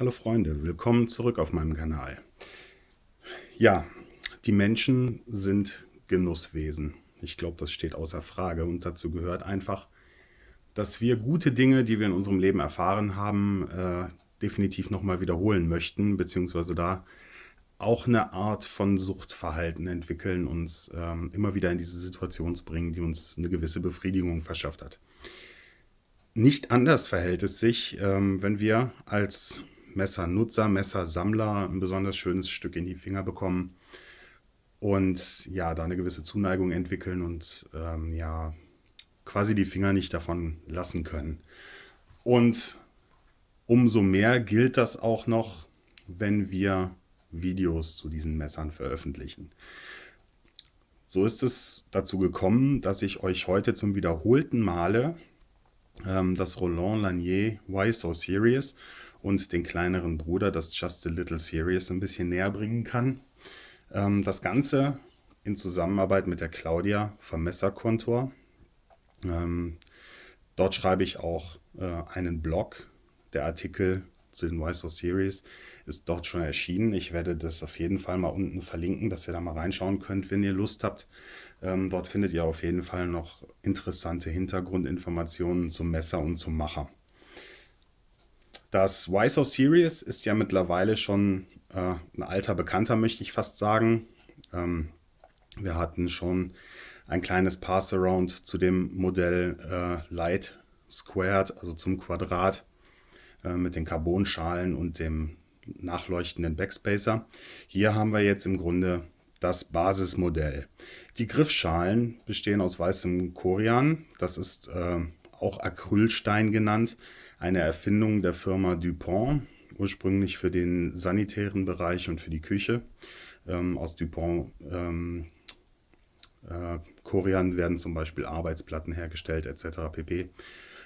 Hallo Freunde, willkommen zurück auf meinem Kanal. Ja, die Menschen sind Genusswesen. Ich glaube, das steht außer Frage und dazu gehört einfach, dass wir gute Dinge, die wir in unserem Leben erfahren haben, äh, definitiv nochmal wiederholen möchten, beziehungsweise da auch eine Art von Suchtverhalten entwickeln, uns ähm, immer wieder in diese Situation zu bringen, die uns eine gewisse Befriedigung verschafft hat. Nicht anders verhält es sich, ähm, wenn wir als Messernutzer, Messersammler ein besonders schönes Stück in die Finger bekommen und ja, da eine gewisse Zuneigung entwickeln und ähm, ja, quasi die Finger nicht davon lassen können. Und umso mehr gilt das auch noch, wenn wir Videos zu diesen Messern veröffentlichen. So ist es dazu gekommen, dass ich euch heute zum wiederholten Male ähm, das Roland Lanier YSO Series und den kleineren Bruder, das Just a Little Series, ein bisschen näher bringen kann. Ähm, das Ganze in Zusammenarbeit mit der Claudia vom Messerkontor. Ähm, dort schreibe ich auch äh, einen Blog. Der Artikel zu den YSO Series ist dort schon erschienen. Ich werde das auf jeden Fall mal unten verlinken, dass ihr da mal reinschauen könnt, wenn ihr Lust habt. Ähm, dort findet ihr auf jeden Fall noch interessante Hintergrundinformationen zum Messer und zum Macher. Das Why Series ist ja mittlerweile schon äh, ein alter Bekannter, möchte ich fast sagen. Ähm, wir hatten schon ein kleines Pass-Around zu dem Modell äh, Light Squared, also zum Quadrat äh, mit den Carbonschalen und dem nachleuchtenden Backspacer. Hier haben wir jetzt im Grunde das Basismodell. Die Griffschalen bestehen aus weißem Korian. das ist äh, auch Acrylstein genannt, eine Erfindung der Firma DuPont, ursprünglich für den sanitären Bereich und für die Küche. Ähm, aus DuPont ähm, äh, Korean werden zum Beispiel Arbeitsplatten hergestellt etc. pp.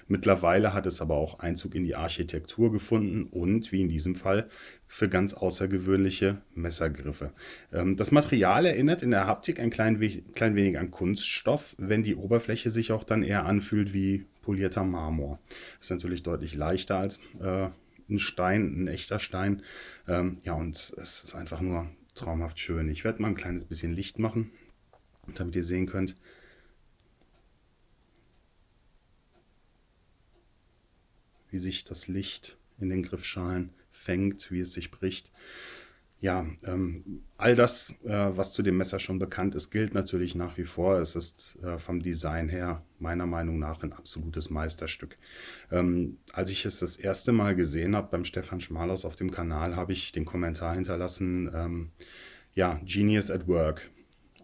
Mittlerweile hat es aber auch Einzug in die Architektur gefunden und, wie in diesem Fall, für ganz außergewöhnliche Messergriffe. Ähm, das Material erinnert in der Haptik ein klein, wenig an Kunststoff, wenn die Oberfläche sich auch dann eher anfühlt wie polierter Marmor. Ist natürlich deutlich leichter als äh, ein Stein, ein echter Stein. Ähm, ja, und es ist einfach nur traumhaft schön. Ich werde mal ein kleines bisschen Licht machen, damit ihr sehen könnt. Wie sich das Licht in den Griffschalen fängt, wie es sich bricht ja, ähm, all das, äh, was zu dem Messer schon bekannt ist, gilt natürlich nach wie vor. Es ist äh, vom Design her meiner Meinung nach ein absolutes Meisterstück. Ähm, als ich es das erste Mal gesehen habe beim Stefan Schmalers auf dem Kanal, habe ich den Kommentar hinterlassen, ähm, ja, Genius at Work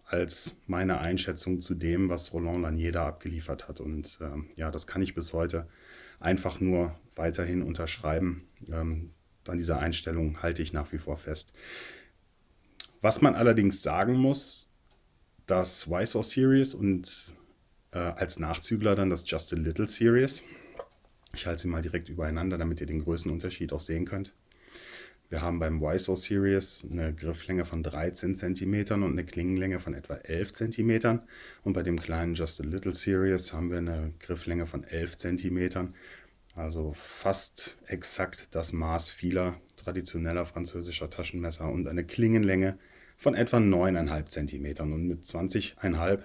als meine Einschätzung zu dem, was Roland Lanier da abgeliefert hat. Und ähm, ja, das kann ich bis heute einfach nur weiterhin unterschreiben. Ähm, an dieser Einstellung halte ich nach wie vor fest. Was man allerdings sagen muss, das YSOR Series und äh, als Nachzügler dann das Just a Little Series. Ich halte sie mal direkt übereinander, damit ihr den Größenunterschied auch sehen könnt. Wir haben beim YSO Series eine Grifflänge von 13 cm und eine Klingenlänge von etwa 11 cm. Und bei dem kleinen Just a Little Series haben wir eine Grifflänge von 11 cm also fast exakt das Maß vieler traditioneller französischer Taschenmesser und eine Klingenlänge von etwa 9,5 cm. Und mit 20,5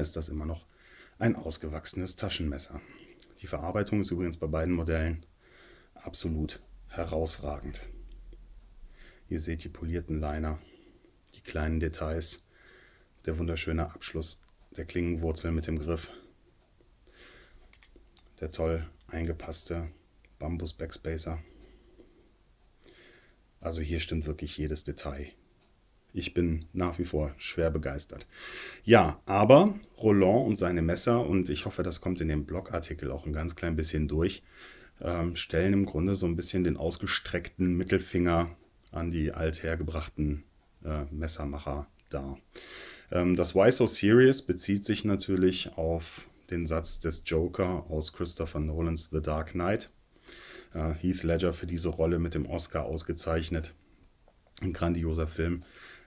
ist das immer noch ein ausgewachsenes Taschenmesser. Die Verarbeitung ist übrigens bei beiden Modellen absolut herausragend. Ihr seht die polierten Liner, die kleinen Details, der wunderschöne Abschluss der Klingenwurzel mit dem Griff, der toll eingepasste Bambus Backspacer. Also hier stimmt wirklich jedes Detail. Ich bin nach wie vor schwer begeistert. Ja, aber Roland und seine Messer, und ich hoffe, das kommt in dem Blogartikel auch ein ganz klein bisschen durch, ähm, stellen im Grunde so ein bisschen den ausgestreckten Mittelfinger an die althergebrachten äh, Messermacher dar. Ähm, das Why So Serious bezieht sich natürlich auf den Satz des Joker aus Christopher Nolans The Dark Knight. Äh, Heath Ledger für diese Rolle mit dem Oscar ausgezeichnet. Ein grandioser Film.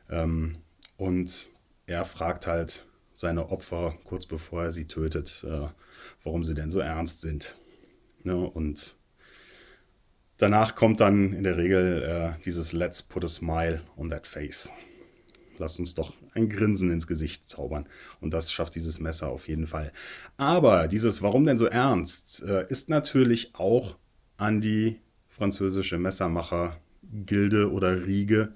Ähm, und er fragt halt seine Opfer kurz bevor er sie tötet, äh, warum sie denn so ernst sind. Ne? Und danach kommt dann in der Regel äh, dieses Let's put a smile on that face lasst uns doch ein Grinsen ins Gesicht zaubern. Und das schafft dieses Messer auf jeden Fall. Aber dieses Warum denn so ernst äh, ist natürlich auch an die französische Messermacher-Gilde oder Riege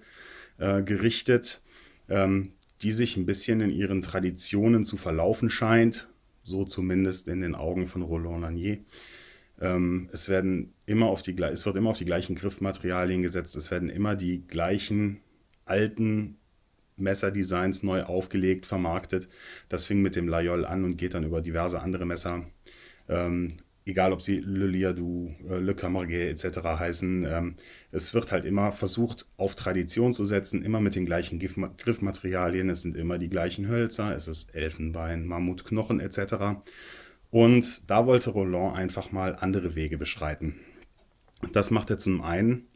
äh, gerichtet, ähm, die sich ein bisschen in ihren Traditionen zu verlaufen scheint. So zumindest in den Augen von Roland Lanier ähm, es, werden immer auf die, es wird immer auf die gleichen Griffmaterialien gesetzt. Es werden immer die gleichen alten Messerdesigns neu aufgelegt, vermarktet. Das fing mit dem Layol an und geht dann über diverse andere Messer. Ähm, egal ob sie äh, Le Liadou, Le Camargue etc. heißen. Ähm, es wird halt immer versucht, auf Tradition zu setzen, immer mit den gleichen Gif Griffmaterialien. Es sind immer die gleichen Hölzer, es ist Elfenbein, Mammutknochen etc. Und da wollte Roland einfach mal andere Wege beschreiten. Das macht er zum einen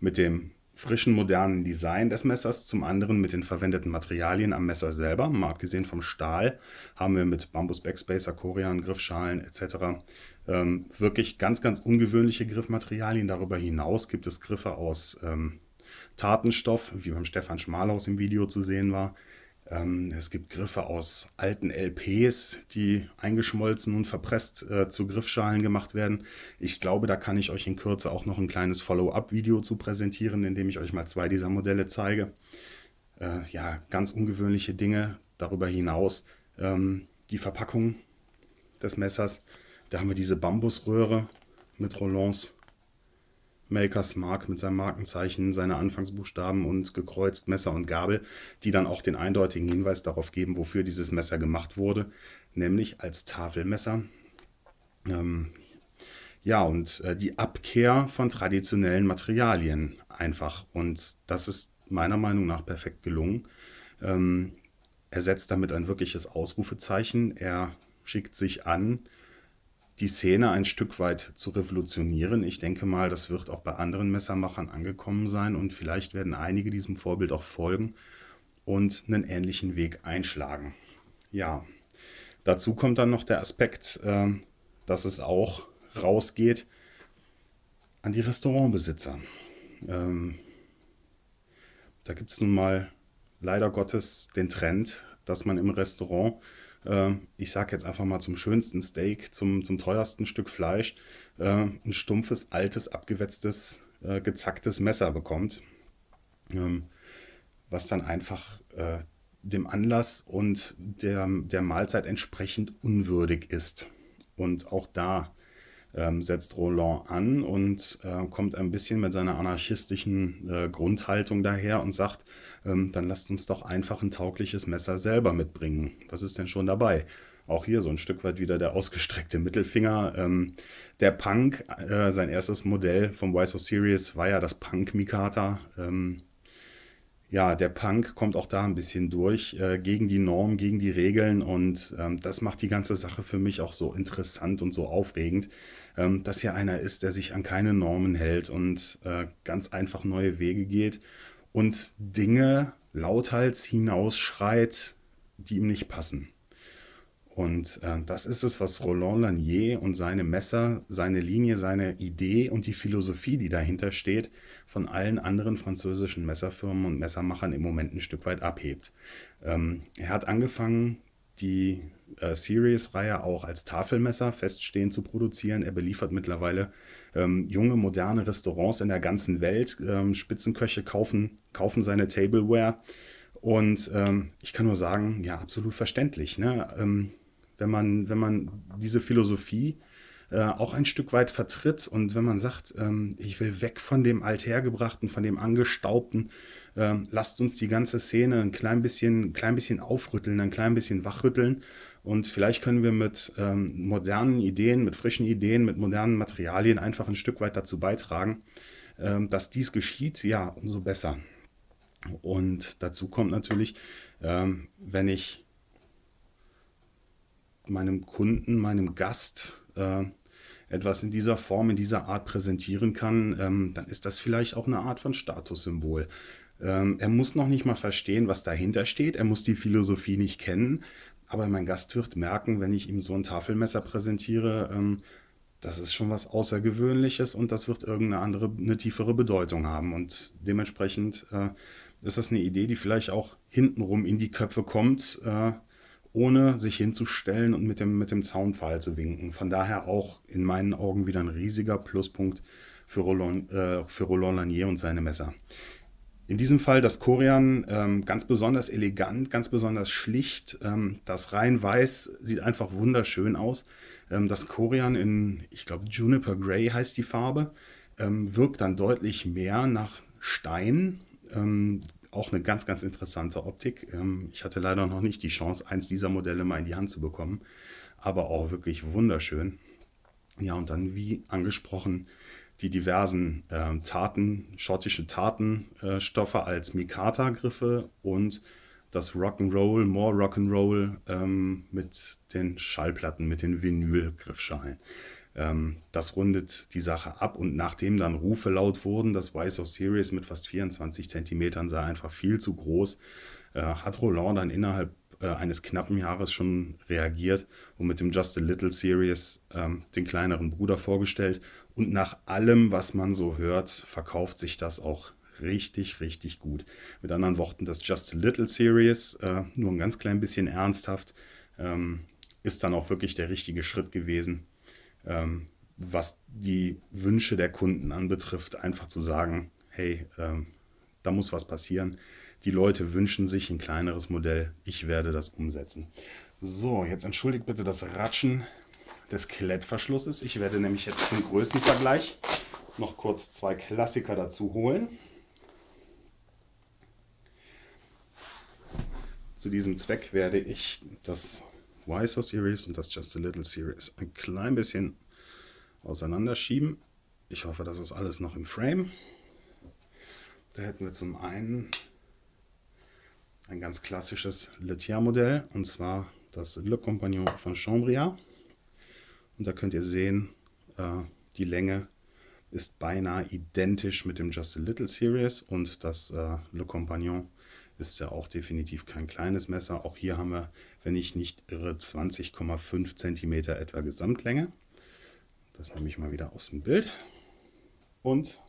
mit dem frischen, modernen Design des Messers, zum anderen mit den verwendeten Materialien am Messer selber. Mal abgesehen vom Stahl haben wir mit Bambus Backspacer, Korean, Griffschalen etc. Ähm, wirklich ganz, ganz ungewöhnliche Griffmaterialien. Darüber hinaus gibt es Griffe aus ähm, Tartenstoff, wie beim Stefan Schmalhaus im Video zu sehen war. Ähm, es gibt Griffe aus alten LPs, die eingeschmolzen und verpresst äh, zu Griffschalen gemacht werden. Ich glaube, da kann ich euch in Kürze auch noch ein kleines Follow-up-Video zu präsentieren, in dem ich euch mal zwei dieser Modelle zeige. Äh, ja, ganz ungewöhnliche Dinge. Darüber hinaus ähm, die Verpackung des Messers. Da haben wir diese Bambusröhre mit Rollons Makers Mark mit seinem Markenzeichen, seine Anfangsbuchstaben und gekreuzt Messer und Gabel, die dann auch den eindeutigen Hinweis darauf geben, wofür dieses Messer gemacht wurde, nämlich als Tafelmesser. Ähm, ja, und äh, die Abkehr von traditionellen Materialien einfach. Und das ist meiner Meinung nach perfekt gelungen. Ähm, er setzt damit ein wirkliches Ausrufezeichen. Er schickt sich an, die Szene ein Stück weit zu revolutionieren. Ich denke mal, das wird auch bei anderen Messermachern angekommen sein und vielleicht werden einige diesem Vorbild auch folgen und einen ähnlichen Weg einschlagen. Ja, dazu kommt dann noch der Aspekt, ähm, dass es auch rausgeht an die Restaurantbesitzer. Ähm, da gibt es nun mal leider Gottes den Trend, dass man im Restaurant äh, ich sage jetzt einfach mal zum schönsten Steak, zum, zum teuersten Stück Fleisch, äh, ein stumpfes, altes, abgewetztes, äh, gezacktes Messer bekommt, ähm, was dann einfach äh, dem Anlass und der, der Mahlzeit entsprechend unwürdig ist. Und auch da ähm, setzt Roland an und äh, kommt ein bisschen mit seiner anarchistischen äh, Grundhaltung daher und sagt, ähm, dann lasst uns doch einfach ein taugliches Messer selber mitbringen. Was ist denn schon dabei? Auch hier so ein Stück weit wieder der ausgestreckte Mittelfinger. Ähm, der Punk, äh, sein erstes Modell vom YSO Series war ja das Punk Mikata. Ähm, ja, der Punk kommt auch da ein bisschen durch, äh, gegen die Norm, gegen die Regeln und ähm, das macht die ganze Sache für mich auch so interessant und so aufregend, ähm, dass hier einer ist, der sich an keine Normen hält und äh, ganz einfach neue Wege geht und Dinge lauthals hinausschreit, die ihm nicht passen. Und äh, das ist es, was Roland Lanier und seine Messer, seine Linie, seine Idee und die Philosophie, die dahinter steht, von allen anderen französischen Messerfirmen und Messermachern im Moment ein Stück weit abhebt. Ähm, er hat angefangen, die äh, Series-Reihe auch als Tafelmesser feststehend zu produzieren. Er beliefert mittlerweile ähm, junge, moderne Restaurants in der ganzen Welt. Ähm, Spitzenköche kaufen, kaufen seine Tableware. Und ähm, ich kann nur sagen, ja, absolut verständlich. Ne? Ähm, wenn man, wenn man diese Philosophie äh, auch ein Stück weit vertritt und wenn man sagt, ähm, ich will weg von dem Althergebrachten, von dem Angestaubten, ähm, lasst uns die ganze Szene ein klein bisschen, ein klein bisschen aufrütteln, ein klein bisschen wachrütteln und vielleicht können wir mit ähm, modernen Ideen, mit frischen Ideen, mit modernen Materialien einfach ein Stück weit dazu beitragen, ähm, dass dies geschieht, ja, umso besser. Und dazu kommt natürlich, ähm, wenn ich meinem Kunden, meinem Gast äh, etwas in dieser Form, in dieser Art präsentieren kann, ähm, dann ist das vielleicht auch eine Art von Statussymbol. Ähm, er muss noch nicht mal verstehen, was dahinter steht, er muss die Philosophie nicht kennen, aber mein Gast wird merken, wenn ich ihm so ein Tafelmesser präsentiere, ähm, das ist schon was Außergewöhnliches und das wird irgendeine andere, eine tiefere Bedeutung haben. Und dementsprechend äh, ist das eine Idee, die vielleicht auch hintenrum in die Köpfe kommt. Äh, ohne sich hinzustellen und mit dem, mit dem Zaunpfahl zu winken. Von daher auch in meinen Augen wieder ein riesiger Pluspunkt für Roland, äh, für Roland Lanier und seine Messer. In diesem Fall das Korean ähm, ganz besonders elegant, ganz besonders schlicht. Ähm, das rein weiß sieht einfach wunderschön aus. Ähm, das Korean in, ich glaube, Juniper Gray heißt die Farbe, ähm, wirkt dann deutlich mehr nach Stein. Ähm, auch eine ganz, ganz interessante Optik. Ähm, ich hatte leider noch nicht die Chance, eins dieser Modelle mal in die Hand zu bekommen, aber auch wirklich wunderschön. Ja, und dann, wie angesprochen, die diversen äh, Taten, schottische Tatenstoffe äh, als Mikata-Griffe und das Rock'n'Roll, More Rock'n'Roll ähm, mit den Schallplatten, mit den Vinyl-Griffschalen. Ähm, das rundet die Sache ab und nachdem dann Rufe laut wurden, das Wise Series mit fast 24 Zentimetern sei einfach viel zu groß, äh, hat Roland dann innerhalb äh, eines knappen Jahres schon reagiert und mit dem Just a Little Series ähm, den kleineren Bruder vorgestellt. Und nach allem, was man so hört, verkauft sich das auch richtig, richtig gut. Mit anderen Worten, das Just a Little Series, äh, nur ein ganz klein bisschen ernsthaft, ähm, ist dann auch wirklich der richtige Schritt gewesen, ähm, was die Wünsche der Kunden anbetrifft, einfach zu sagen, hey, ähm, da muss was passieren. Die Leute wünschen sich ein kleineres Modell. Ich werde das umsetzen. So, jetzt entschuldigt bitte das Ratschen des Klettverschlusses. Ich werde nämlich jetzt zum Größenvergleich noch kurz zwei Klassiker dazu holen. Zu diesem Zweck werde ich das WISO Series und das Just a Little Series ein klein bisschen auseinanderschieben. Ich hoffe, das ist alles noch im Frame. Da hätten wir zum einen ein ganz klassisches Lethia-Modell und zwar das Le Compagnon von Chambria. Und da könnt ihr sehen, äh, die Länge ist beinahe identisch mit dem Just a Little Series und das äh, Le Compagnon ist ja auch definitiv kein kleines Messer. Auch hier haben wir, wenn ich nicht irre, 20,5 cm etwa Gesamtlänge. Das nehme ich mal wieder aus dem Bild. Und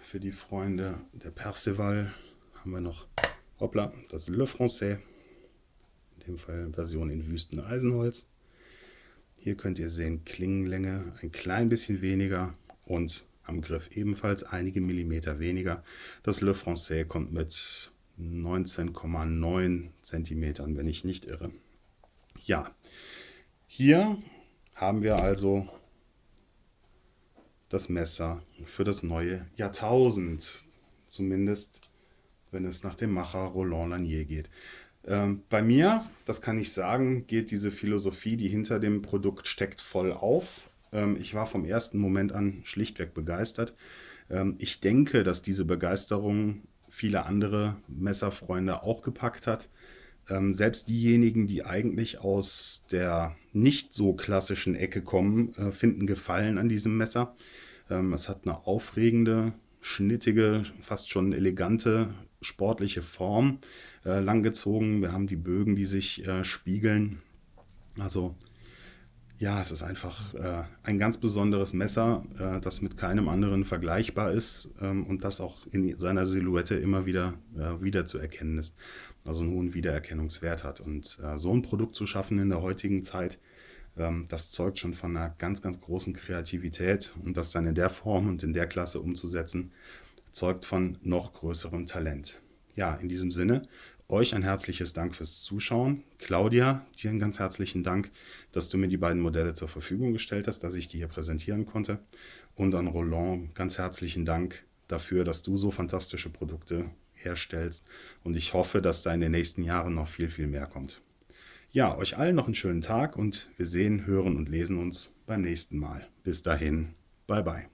für die Freunde der Perceval haben wir noch, hoppla, das Le Français. In dem Fall Version in Wüsten Eisenholz. Hier könnt ihr sehen, Klingenlänge ein klein bisschen weniger und am Griff ebenfalls einige Millimeter weniger. Das Le Français kommt mit 19,9 Zentimetern, wenn ich nicht irre. Ja, hier haben wir also das Messer für das neue Jahrtausend. Zumindest, wenn es nach dem Macher Roland Lanier geht. Ähm, bei mir, das kann ich sagen, geht diese Philosophie, die hinter dem Produkt steckt, voll auf. Ähm, ich war vom ersten Moment an schlichtweg begeistert. Ähm, ich denke, dass diese Begeisterung viele andere Messerfreunde auch gepackt hat. Ähm, selbst diejenigen, die eigentlich aus der nicht so klassischen Ecke kommen, äh, finden Gefallen an diesem Messer. es hat eine aufregende, schnittige, fast schon elegante, sportliche Form äh, langgezogen. Wir haben die Bögen, die sich äh, spiegeln. Also ja, es ist einfach äh, ein ganz besonderes Messer, äh, das mit keinem anderen vergleichbar ist ähm, und das auch in seiner Silhouette immer wieder äh, wieder zu erkennen ist, also einen hohen Wiedererkennungswert hat. Und äh, so ein Produkt zu schaffen in der heutigen Zeit, ähm, das zeugt schon von einer ganz, ganz großen Kreativität und das dann in der Form und in der Klasse umzusetzen, zeugt von noch größerem Talent ja, in diesem Sinne, euch ein herzliches Dank fürs Zuschauen. Claudia, dir einen ganz herzlichen Dank, dass du mir die beiden Modelle zur Verfügung gestellt hast, dass ich die hier präsentieren konnte. Und an Roland ganz herzlichen Dank dafür, dass du so fantastische Produkte herstellst. Und ich hoffe, dass da in den nächsten Jahren noch viel, viel mehr kommt. Ja, euch allen noch einen schönen Tag und wir sehen, hören und lesen uns beim nächsten Mal. Bis dahin, bye bye.